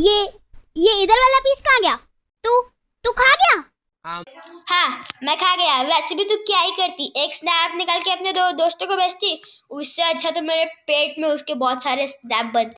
ये ये इधर वाला पीस कहाँ गया तू तू खा गया हाँ।, हाँ मैं खा गया वैसे भी तू क्या ही करती एक स्नैप निकाल के अपने दो दोस्तों को बेचती उससे अच्छा तो मेरे पेट में उसके बहुत सारे स्नैप बनते